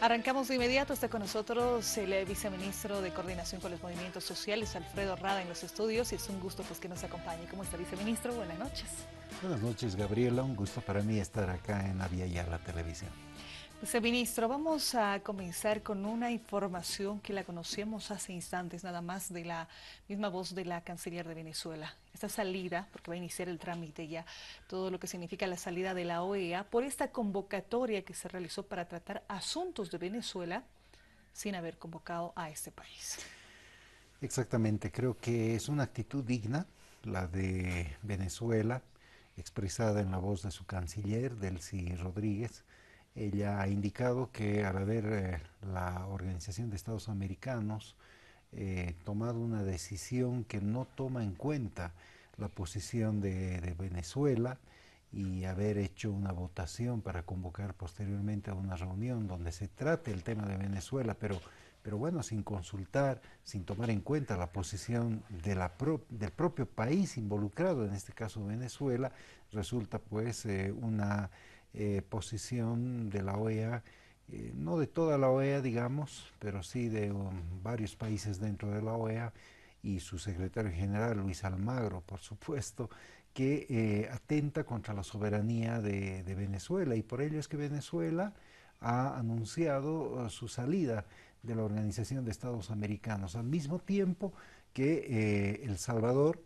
Arrancamos de inmediato, está con nosotros el eh, viceministro de Coordinación con los Movimientos Sociales, Alfredo Rada, en los estudios, y es un gusto pues, que nos acompañe. ¿Cómo está, viceministro? Buenas noches. Buenas noches, Gabriela. Un gusto para mí estar acá en Avia la Televisión. Viceministro, ministro, vamos a comenzar con una información que la conocemos hace instantes, nada más de la misma voz de la canciller de Venezuela. Esta salida, porque va a iniciar el trámite ya, todo lo que significa la salida de la OEA por esta convocatoria que se realizó para tratar asuntos de Venezuela sin haber convocado a este país. Exactamente, creo que es una actitud digna la de Venezuela, expresada en la voz de su canciller, Delcy Rodríguez ella ha indicado que al haber eh, la Organización de Estados Americanos eh, tomado una decisión que no toma en cuenta la posición de, Venezuela y haber hecho una votación para convocar posteriormente a una reunión donde se trate el tema de Venezuela, pero pero bueno, sin consultar, sin tomar en cuenta la posición del propio país involucrado, en este caso Venezuela, resulta pues eh, una eh, posición de la OEA, eh, no de toda la OEA, digamos, pero sí de um, varios países dentro de la OEA y su secretario general, Luis Almagro, por supuesto, que eh, atenta contra la soberanía de, Venezuela y por ello es que Venezuela ha anunciado uh, su salida de la Organización de Estados Americanos, al mismo tiempo que El Salvador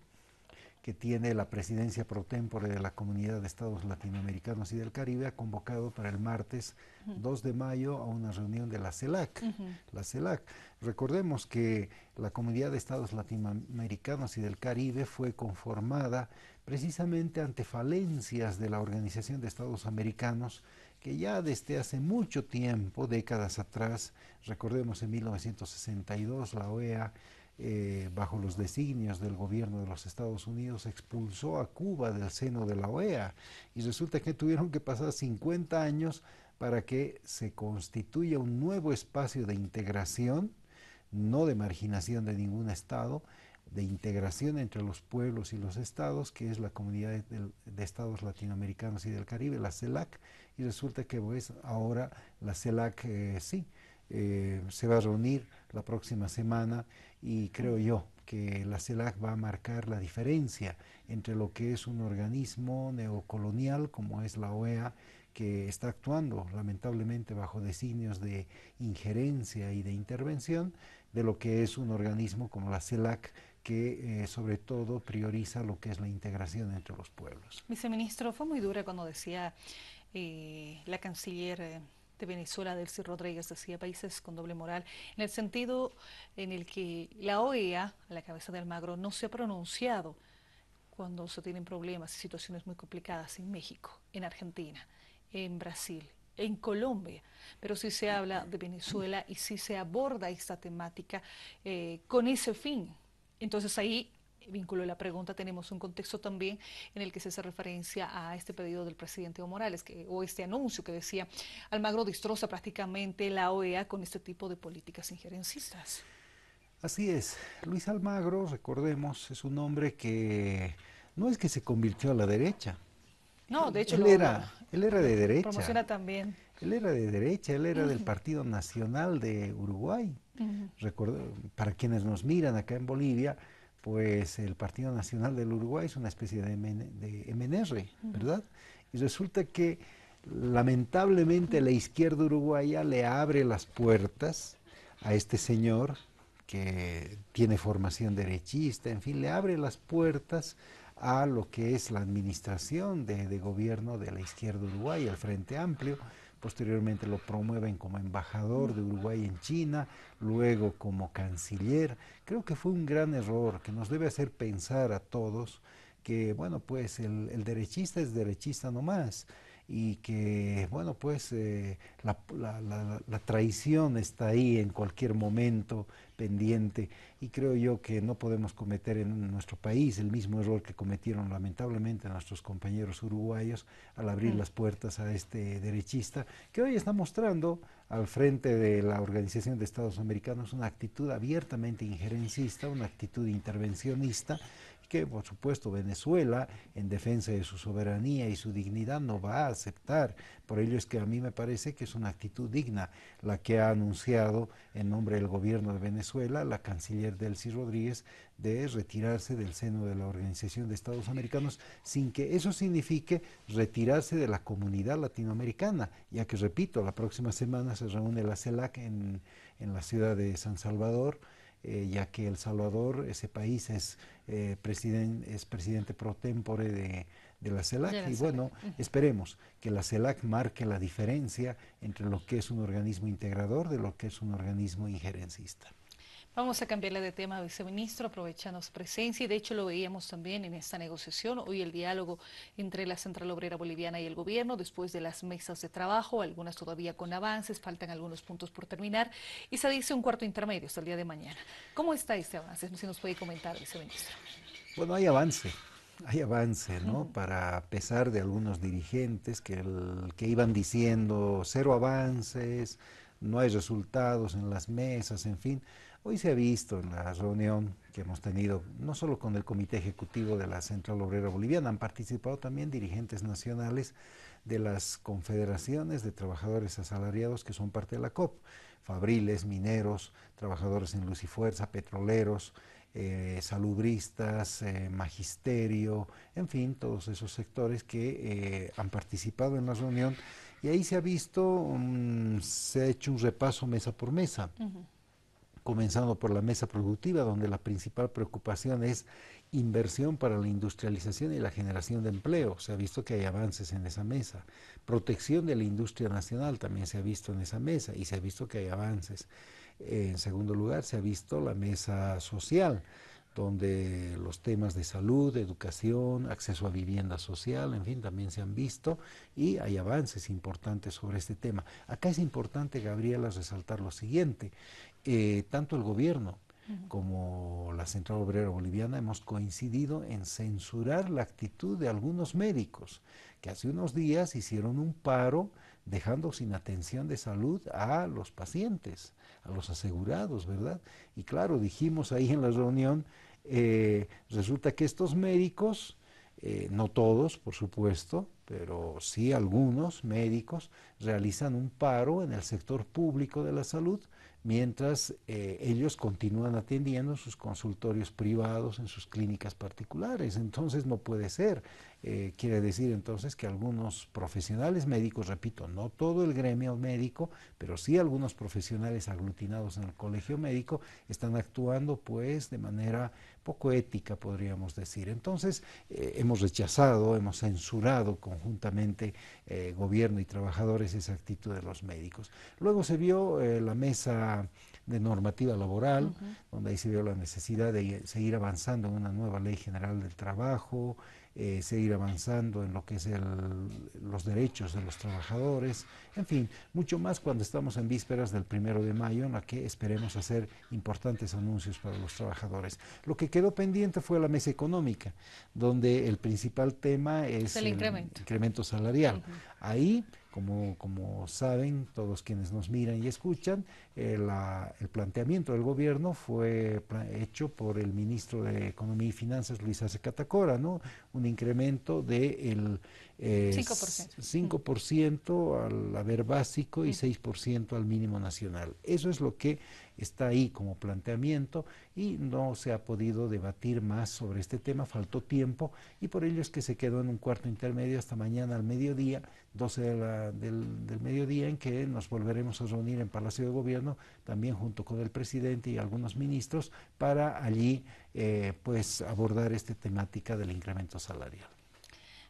que tiene la presidencia pro tempore de la Comunidad de Estados Latinoamericanos y del Caribe, ha convocado para el martes 2 de mayo a una reunión de la CELAC. La CELAC. Recordemos que la Comunidad de Estados Latinoamericanos y del Caribe fue conformada precisamente ante falencias de la Organización de Estados Americanos que ya desde hace mucho tiempo, décadas atrás, recordemos en 1962 la OEA eh, bajo los designios del gobierno de los Estados Unidos, expulsó a Cuba del seno de la OEA y resulta que tuvieron que pasar 50 años para que se constituya un nuevo espacio de integración, no de marginación de ningún Estado, de integración entre los pueblos y los estados, que es la comunidad de, estados latinoamericanos y del Caribe, la CELAC, y resulta que pues, ahora la CELAC eh, sí eh, se va a reunir la próxima semana y creo yo que la CELAC va a marcar la diferencia entre lo que es un organismo neocolonial como es la OEA, que está actuando lamentablemente bajo designios de injerencia y de intervención, de lo que es un organismo como la CELAC, que eh, sobre todo prioriza lo que es la integración entre los pueblos. Viceministro, fue muy dura cuando decía eh, la canciller. Eh, de Venezuela, Delcy Rodríguez, decía países con doble moral, en el sentido en el que la OEA, la cabeza de Almagro, no se ha pronunciado cuando se tienen problemas y situaciones muy complicadas en México, en Argentina, en Brasil, en Colombia, pero si se habla de Venezuela y si se aborda esta temática eh, con ese fin. Entonces ahí vínculo de la pregunta, tenemos un contexto también en el que se hace referencia a este pedido del presidente Evo Morales que, o este anuncio que decía Almagro destroza prácticamente la OEA con este tipo de políticas injerencistas. Así es, Luis Almagro, recordemos, es un hombre que no es que se convirtió a la derecha. No, de hecho él era, él era de derecha. Promociona también. Él era de derecha, él era del Partido Nacional de Uruguay. para quienes nos miran acá en Bolivia, pues el Partido Nacional del Uruguay es una especie de, MNR, ¿verdad? Y resulta que lamentablemente la izquierda uruguaya le abre las puertas a este señor que tiene formación derechista, en fin, le abre las puertas a lo que es la administración de, de gobierno de la izquierda uruguaya, el Frente Amplio, posteriormente lo promueven como embajador de Uruguay en China, luego como canciller. Creo que fue un gran error que nos debe hacer pensar a todos que, bueno, pues el, derechista es derechista nomás y que, bueno, pues eh, la, traición está ahí en cualquier momento pendiente y creo yo que no podemos cometer en nuestro país el mismo error que cometieron lamentablemente nuestros compañeros uruguayos al abrir las puertas a este derechista que hoy está mostrando al frente de la Organización de Estados Americanos una actitud abiertamente injerencista, una actitud intervencionista que, por supuesto, Venezuela, en defensa de su soberanía y su dignidad, no va a aceptar. Por ello es que a mí me parece que es una actitud digna la que ha anunciado en nombre del gobierno de Venezuela la canciller Delcy Rodríguez de retirarse del seno de la Organización de Estados Americanos, sin que eso signifique retirarse de la comunidad latinoamericana, ya que, repito, la próxima semana se reúne la CELAC en, en la ciudad de San Salvador eh, ya que El Salvador, ese país, es, eh, es presidente pro tempore de, la CELAC. y bueno, esperemos que la CELAC marque la diferencia entre lo que es un organismo integrador de lo que es un organismo injerencista. Vamos a cambiarle de tema, viceministro, aprovechando su presencia y de hecho lo veíamos también en esta negociación, hoy el diálogo entre la Central Obrera Boliviana y el gobierno después de las mesas de trabajo, algunas todavía con avances, faltan algunos puntos por terminar y se dice un cuarto intermedio hasta el día de mañana. ¿Cómo está este avance? Si nos puede comentar, viceministro. Bueno, hay avance, hay avance, ¿no? Para pesar de algunos dirigentes que, que iban diciendo cero avances, no hay resultados en las mesas, en fin Hoy se ha visto en la reunión que hemos tenido, no solo con el Comité Ejecutivo de la Central Obrera Boliviana, han participado también dirigentes nacionales de las confederaciones de trabajadores asalariados que son parte de la COP, fabriles, mineros, trabajadores en luz y fuerza, petroleros, eh, salubristas, eh, magisterio, en fin, todos esos sectores que eh, han participado en la reunión. Y ahí se ha visto, se ha hecho un repaso mesa por mesa comenzando por la mesa productiva, donde la principal preocupación es inversión para la industrialización y la generación de empleo. Se ha visto que hay avances en esa mesa. Protección de la industria nacional también se ha visto en esa mesa y se ha visto que hay avances. En segundo lugar, se ha visto la mesa social, donde los temas de salud, educación, acceso a vivienda social, en fin, también se han visto y hay avances importantes sobre este tema. Acá es importante, Gabriela, resaltar lo siguiente. Eh, tanto el gobierno como la Central Obrera Boliviana hemos coincidido en censurar la actitud de algunos médicos que hace unos días hicieron un paro dejando sin atención de salud a los pacientes, a los asegurados, ¿verdad? Y claro, dijimos ahí en la reunión, eh, resulta que estos médicos, eh, no todos, por supuesto, pero sí algunos médicos realizan un paro en el sector público de la salud mientras eh, ellos continúan atendiendo sus consultorios privados, en sus clínicas particulares. Entonces no puede ser. Eh, quiere decir entonces que algunos profesionales médicos, repito, no todo el gremio médico, pero sí algunos profesionales aglutinados en el colegio médico están actuando pues de manera poco ética, podríamos decir. Entonces eh, hemos rechazado, hemos censurado conjuntamente eh, gobierno y trabajadores esa actitud de los médicos. Luego se vio la mesa de normativa laboral, donde ahí se vio la necesidad de seguir avanzando en una nueva ley general del trabajo, eh, seguir avanzando en lo que es los derechos de los trabajadores, en fin, mucho más cuando estamos en vísperas del primero de mayo, en la que esperemos hacer importantes anuncios para los trabajadores. Lo que quedó pendiente fue la mesa económica, donde el principal tema es el incremento, salarial. Ahí como, como saben todos quienes nos miran y escuchan, eh, el planteamiento del gobierno fue hecho por el ministro de Economía y Finanzas, Luis Ace Catacora, ¿no? un incremento del 5%. al haber básico y 6% al mínimo nacional. Eso es lo que está ahí como planteamiento y no se ha podido debatir más sobre este tema, faltó tiempo y por ello es que se quedó en un cuarto intermedio hasta mañana al mediodía, 12 del, mediodía, en que nos volveremos a reunir en Palacio de Gobierno, también junto con el presidente y algunos ministros, para allí eh, pues abordar esta temática del incremento salarial.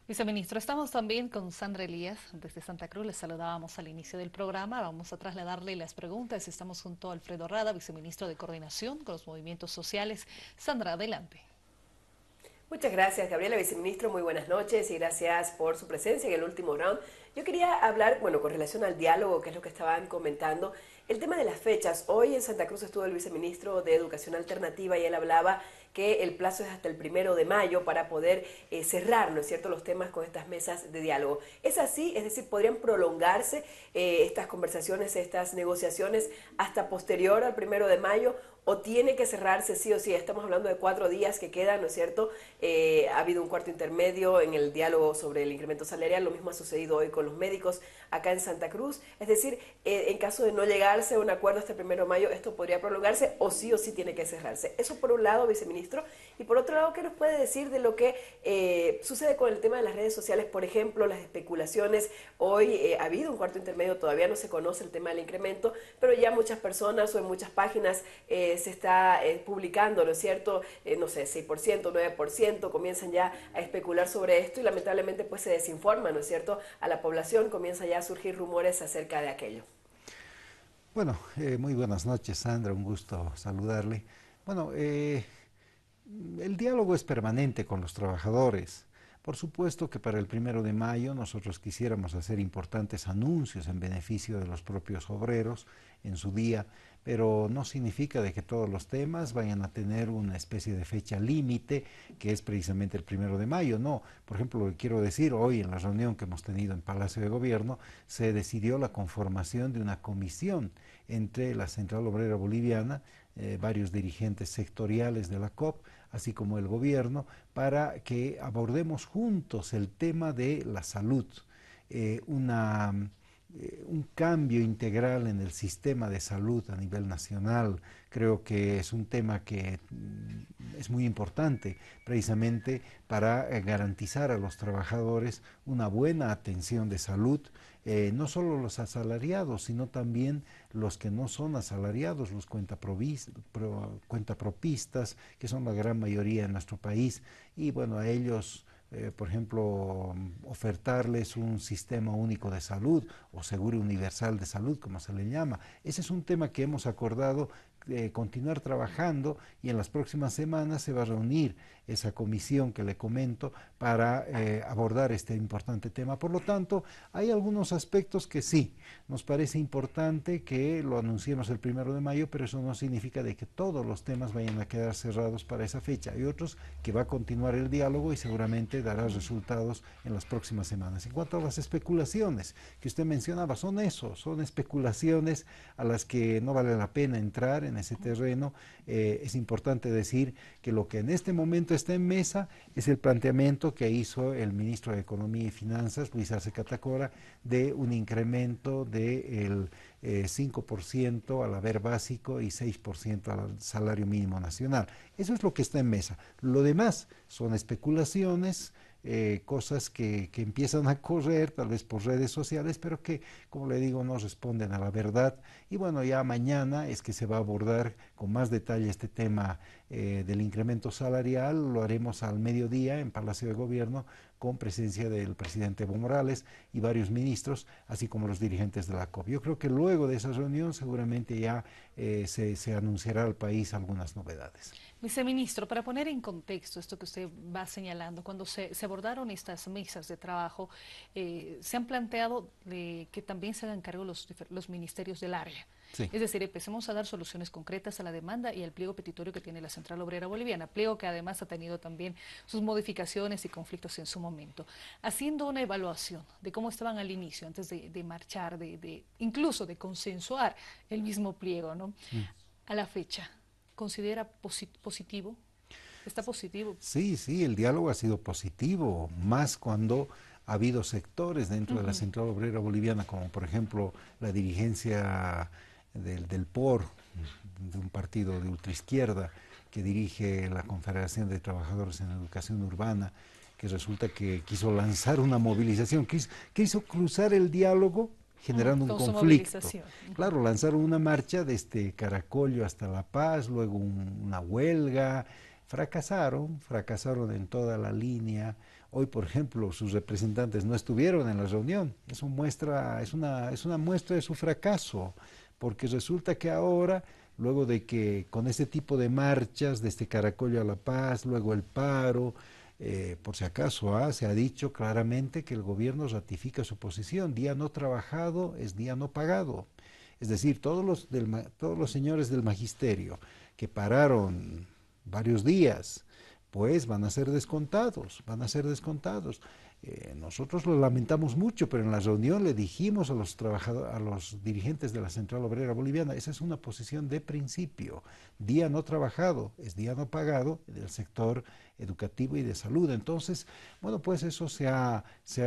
Viceministro, estamos también con Sandra Elías desde Santa Cruz. Les saludábamos al inicio del programa. Vamos a trasladarle las preguntas. Estamos junto a Alfredo Rada, viceministro de Coordinación con los Movimientos Sociales. Sandra, adelante. Muchas gracias, Gabriela, viceministro. Muy buenas noches y gracias por su presencia en el último round. Yo quería hablar, bueno, con relación al diálogo, que es lo que estaban comentando, el tema de las fechas. Hoy en Santa Cruz estuvo el viceministro de Educación Alternativa y él hablaba que el plazo es hasta el primero de mayo para poder eh, cerrar, es cierto?, los temas con estas mesas de diálogo. ¿Es así? Es decir, ¿podrían prolongarse eh, estas conversaciones, estas negociaciones hasta posterior al primero de mayo o tiene que cerrarse sí o sí. Estamos hablando de cuatro días que quedan, ¿no es cierto? Eh, ha habido un cuarto intermedio en el diálogo sobre el incremento salarial, lo mismo ha sucedido hoy con los médicos acá en Santa Cruz. Es decir, eh, en caso de no llegarse a un acuerdo hasta el primero de mayo, esto podría prolongarse o sí o sí tiene que cerrarse. Eso por un lado, viceministro. Y por otro lado, ¿qué nos puede decir de lo que eh, sucede con el tema de las redes sociales? Por ejemplo, las especulaciones. Hoy ha habido un cuarto intermedio, todavía no se conoce el tema del incremento, pero ya muchas personas o en muchas páginas... Eh, se está eh, publicando, ¿no es cierto? Eh, no sé, 6%, 9%, comienzan ya a especular sobre esto y lamentablemente pues se desinforma, ¿no es cierto? A la población comienza ya a surgir rumores acerca de aquello. Bueno, muy buenas noches, Sandra, un gusto saludarle. Bueno, el diálogo es permanente con los trabajadores. Por supuesto que para el primero de mayo nosotros quisiéramos hacer importantes anuncios en beneficio de los propios obreros en su día, pero no significa de que todos los temas vayan a tener una especie de fecha límite, que es precisamente el primero de mayo, no. Por ejemplo, lo que quiero decir, hoy en la reunión que hemos tenido en Palacio de Gobierno, se decidió la conformación de una comisión entre la Central Obrera Boliviana, eh, varios dirigentes sectoriales de la COP, así como el gobierno, para que abordemos juntos el tema de la salud. Eh, una eh, un cambio integral en el sistema de salud a nivel nacional. Creo que es un tema que mm, es muy importante precisamente para eh, garantizar a los trabajadores una buena atención de salud, eh, no solo los asalariados, sino también los que no son asalariados, los cuentapropistas, que son la gran mayoría en nuestro país. Y bueno, a ellos eh, por ejemplo, ofertarles un sistema único de salud o seguro universal de salud, como se le llama. Ese es un tema que hemos acordado eh, continuar trabajando y en las próximas semanas se va a reunir esa comisión que le comento para eh, abordar este importante tema. Por lo tanto, hay algunos aspectos que sí, nos parece importante que lo anunciemos el primero de mayo, pero eso no significa de que todos los temas vayan a quedar cerrados para esa fecha. Hay otros que va a continuar el diálogo y seguramente dará resultados en las próximas semanas. En cuanto a las especulaciones que usted mencionaba, son eso, son especulaciones a las que no vale la pena entrar en ese terreno, eh, es importante decir que lo que en este momento está en mesa es el planteamiento que hizo el ministro de Economía y Finanzas, Luis Arce Catacora, de un incremento del 5% eh, al haber básico y 6% al salario mínimo nacional. Eso es lo que está en mesa. Lo demás son especulaciones. Eh, cosas que, que, empiezan a correr, tal vez por redes sociales, pero que, como le digo, no responden a la verdad. Y bueno, ya mañana es que se va a abordar con más detalle este tema eh, del incremento salarial. Lo haremos al mediodía en Palacio de Gobierno con presencia del presidente Evo Morales y varios ministros, así como los dirigentes de la COP. Yo creo que luego de esa reunión seguramente ya eh, se, se anunciará al país algunas novedades. Viceministro, para poner en contexto esto que usted va señalando, cuando se, abordaron estas mesas de trabajo, eh, se han planteado que también se hagan cargo los, ministerios del área. Es decir, empecemos a dar soluciones concretas a la demanda y al pliego petitorio que tiene la Central Obrera Boliviana, pliego que además ha tenido también sus modificaciones y conflictos en su momento. Haciendo una evaluación de cómo estaban al inicio, antes de, marchar, de, incluso de consensuar el mismo pliego, ¿no? Mm. A la fecha, considera positivo? ¿Está positivo? Sí, sí, el diálogo ha sido positivo, más cuando ha habido sectores dentro de la Central Obrera Boliviana, como por ejemplo la dirigencia del, del POR, de un partido de ultraizquierda que dirige la Confederación de Trabajadores en Educación Urbana, que resulta que quiso lanzar una movilización, que quiso cruzar el diálogo generando un conflicto. Claro, lanzaron una marcha desde este Caracollo hasta La Paz, luego una huelga, fracasaron, fracasaron en toda la línea. Hoy, por ejemplo, sus representantes no estuvieron en la reunión. Eso muestra, es una, es una muestra de su fracaso, porque resulta que ahora, luego de que con ese tipo de marchas, desde este Caracollo a La Paz, luego el paro, eh, por si acaso, ¿ah? se ha dicho claramente que el gobierno ratifica su posición, día no trabajado es día no pagado. Es decir, todos los, todos los señores del magisterio que pararon varios días, pues van a ser descontados, van a ser descontados. Eh, nosotros lo lamentamos mucho, pero en la reunión le dijimos a los, a los dirigentes de la Central Obrera Boliviana, esa es una posición de principio, día no trabajado es día no pagado del sector educativo y de salud. Entonces, bueno, pues eso se ha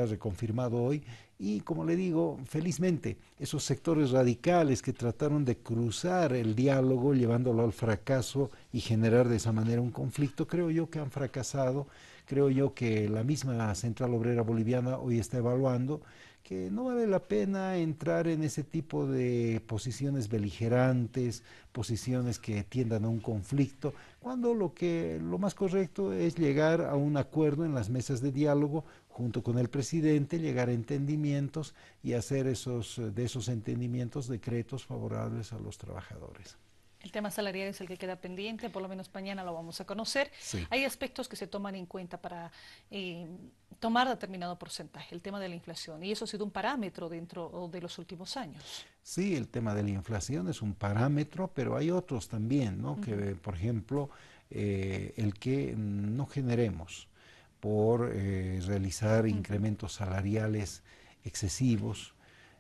reconfirmado hoy y como le digo, felizmente, esos sectores radicales que trataron de cruzar el diálogo llevándolo al fracaso y generar de esa manera un conflicto, creo yo que han fracasado creo yo que la misma Central Obrera Boliviana hoy está evaluando que no vale la pena entrar en ese tipo de posiciones beligerantes, posiciones que tiendan a un conflicto, cuando lo que lo más correcto es llegar a un acuerdo en las mesas de diálogo junto con el presidente, llegar a entendimientos y hacer esos de esos entendimientos decretos favorables a los trabajadores. El tema salarial es el que queda pendiente, por lo menos mañana lo vamos a conocer. Hay aspectos que se toman en cuenta para eh, tomar determinado porcentaje, el tema de la inflación, y eso ha sido un parámetro dentro de los últimos años. Sí, el tema de la inflación es un parámetro, pero hay otros también, ¿no? Que, por ejemplo, eh, el que no generemos por eh, realizar incrementos salariales excesivos.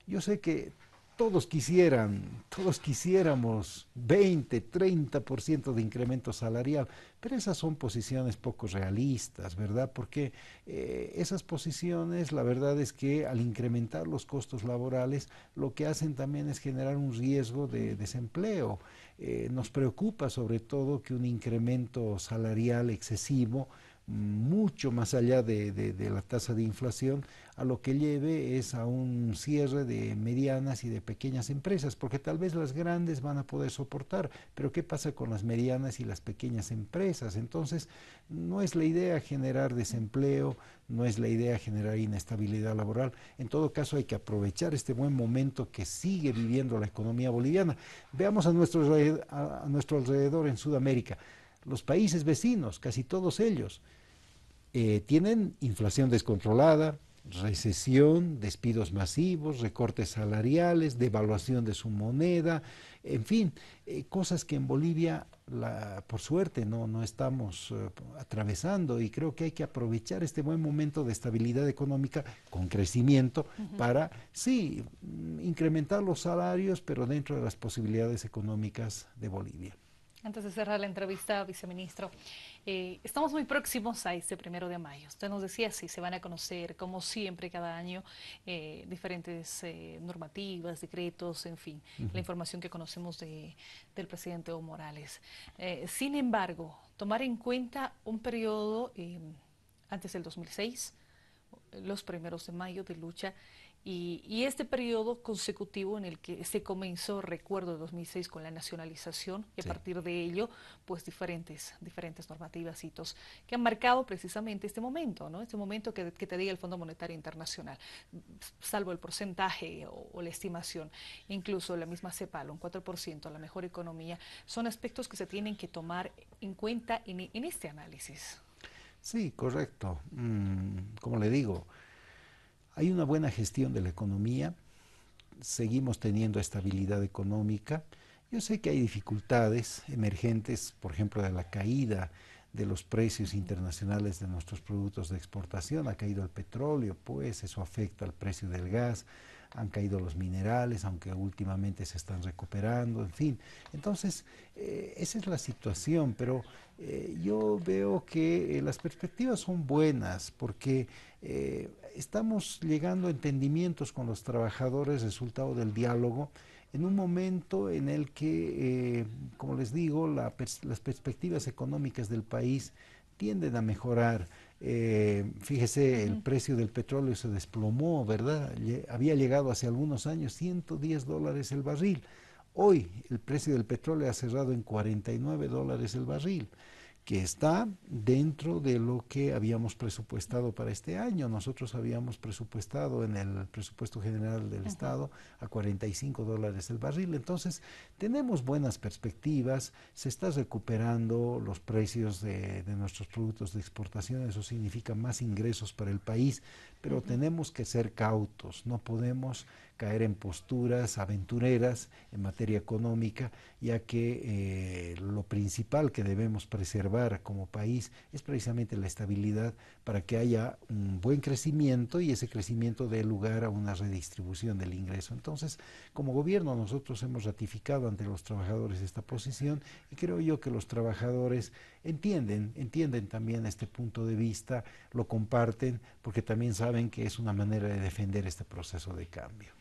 Yo sé que todos quisieran, todos quisiéramos 20, 30% de incremento salarial, pero esas son posiciones poco realistas, ¿verdad? Porque eh, esas posiciones, la verdad es que al incrementar los costos laborales, lo que hacen también es generar un riesgo de desempleo. Eh, nos preocupa sobre todo que un incremento salarial excesivo mucho más allá de, la tasa de inflación, a lo que lleve es a un cierre de medianas y de pequeñas empresas, porque tal vez las grandes van a poder soportar, pero ¿qué pasa con las medianas y las pequeñas empresas? Entonces, no es la idea generar desempleo, no es la idea generar inestabilidad laboral, en todo caso hay que aprovechar este buen momento que sigue viviendo la economía boliviana. Veamos a nuestro, a nuestro alrededor en Sudamérica los países vecinos, casi todos ellos, eh, tienen inflación descontrolada, recesión, despidos masivos, recortes salariales, devaluación de su moneda, en fin, eh, cosas que en Bolivia, la, por suerte, no, no estamos eh, atravesando y creo que hay que aprovechar este buen momento de estabilidad económica con crecimiento para, sí, incrementar los salarios, pero dentro de las posibilidades económicas de Bolivia. Antes de cerrar la entrevista, viceministro, eh, estamos muy próximos a este primero de mayo. Usted nos decía, sí, se van a conocer, como siempre, cada año, eh, diferentes eh, normativas, decretos, en fin, la información que conocemos de, del presidente Evo Morales. sin embargo, tomar en cuenta un periodo antes del 2006, los primeros de mayo de lucha, y, este periodo consecutivo en el que se comenzó, recuerdo, de 2006 con la nacionalización y a partir de ello, pues diferentes, diferentes normativas, hitos que han marcado precisamente este momento, ¿no? Este momento que, te diga el Fondo Monetario Internacional, salvo el porcentaje o, la estimación, incluso la misma CEPAL, un 4%, la mejor economía, son aspectos que se tienen que tomar en cuenta en, este análisis. Sí, correcto. Mm, como le digo, hay una buena gestión de la economía, seguimos teniendo estabilidad económica. Yo sé que hay dificultades emergentes, por ejemplo, de la caída de los precios internacionales de nuestros productos de exportación. Ha caído el petróleo, pues eso afecta al precio del gas, han caído los minerales, aunque últimamente se están recuperando, en fin. Entonces, eh, esa es la situación, pero eh, yo veo que eh, las perspectivas son buenas porque estamos llegando a entendimientos con los trabajadores, resultado del diálogo, en un momento en el que, eh, como les digo, las perspectivas económicas del país tienden a mejorar. Eh, fíjese, el precio del petróleo se desplomó, ¿verdad? había llegado hace algunos años 110 dólares el barril. Hoy el precio del petróleo ha cerrado en 49 dólares el barril que está dentro de lo que habíamos presupuestado para este año. Nosotros habíamos presupuestado en el presupuesto general del Estado a 45 dólares el barril. Entonces, tenemos buenas perspectivas, se están recuperando los precios de nuestros productos de exportación, eso significa más ingresos para el país, pero tenemos que ser cautos, no podemos caer en posturas aventureras en materia económica, ya que eh, lo principal que debemos preservar como país es precisamente la estabilidad para que haya un buen crecimiento y ese crecimiento dé lugar a una redistribución del ingreso. Entonces, como gobierno nosotros hemos ratificado ante los trabajadores esta posición y creo yo que los trabajadores entienden, entienden también este punto de vista, lo comparten, porque también saben que es una manera de defender este proceso de cambio.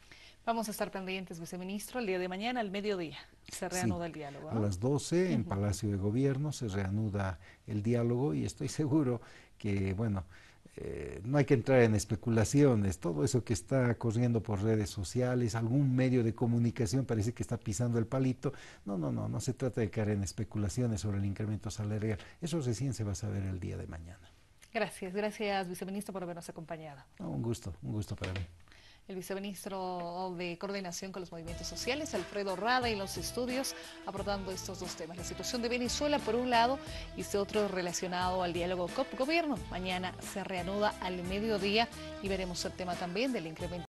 Vamos a estar pendientes, viceministro, el día de mañana, al mediodía, se reanuda el diálogo. A las 12 en Palacio de Gobierno se reanuda el diálogo y estoy seguro que, bueno, eh, no hay que entrar en especulaciones, todo eso que está corriendo por redes sociales, algún medio de comunicación parece que está pisando el palito. No, no, no, no se trata de caer en especulaciones sobre el incremento salarial. Eso recién se va a saber el día de mañana. Gracias, gracias viceministro por habernos acompañado. un gusto, un gusto para mí el viceministro de Coordinación con los Movimientos Sociales, Alfredo Rada, y los estudios, abordando estos dos temas. La situación de Venezuela, por un lado, y este otro relacionado al diálogo COP-Gobierno. Mañana se reanuda al mediodía y veremos el tema también del incremento.